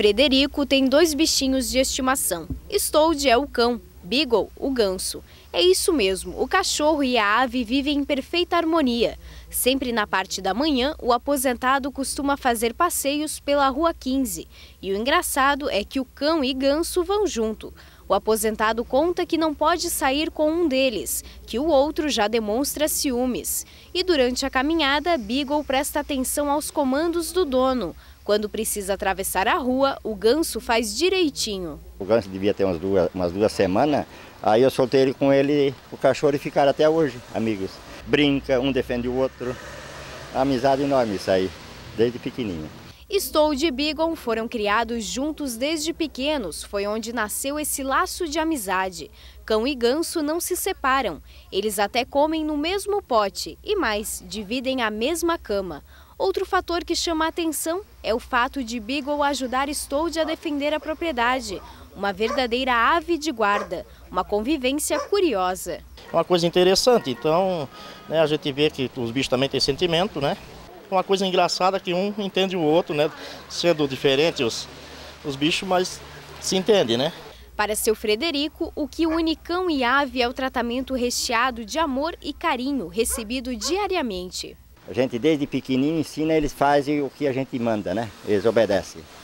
Frederico tem dois bichinhos de estimação. Stold é o cão, Beagle, o ganso. É isso mesmo, o cachorro e a ave vivem em perfeita harmonia. Sempre na parte da manhã, o aposentado costuma fazer passeios pela Rua 15. E o engraçado é que o cão e ganso vão junto. O aposentado conta que não pode sair com um deles, que o outro já demonstra ciúmes. E durante a caminhada, Beagle presta atenção aos comandos do dono. Quando precisa atravessar a rua, o ganso faz direitinho. O ganso devia ter umas duas, umas duas semanas, aí eu soltei ele com ele, o cachorro, e ficaram até hoje, amigos. Brinca, um defende o outro. Amizade enorme isso aí, desde pequenininho. Stolde e Bigon foram criados juntos desde pequenos, foi onde nasceu esse laço de amizade. Cão e ganso não se separam, eles até comem no mesmo pote e mais, dividem a mesma cama. Outro fator que chama a atenção é o fato de Beagle ajudar Stolde a defender a propriedade, uma verdadeira ave de guarda, uma convivência curiosa. Uma coisa interessante, então né, a gente vê que os bichos também têm sentimento, né? uma coisa engraçada que um entende o outro, né? Sendo diferentes os, os bichos, mas se entende, né? Para seu Frederico, o que une cão e ave é o tratamento recheado de amor e carinho recebido diariamente. A gente desde pequenininho ensina, eles fazem o que a gente manda, né? Eles obedecem.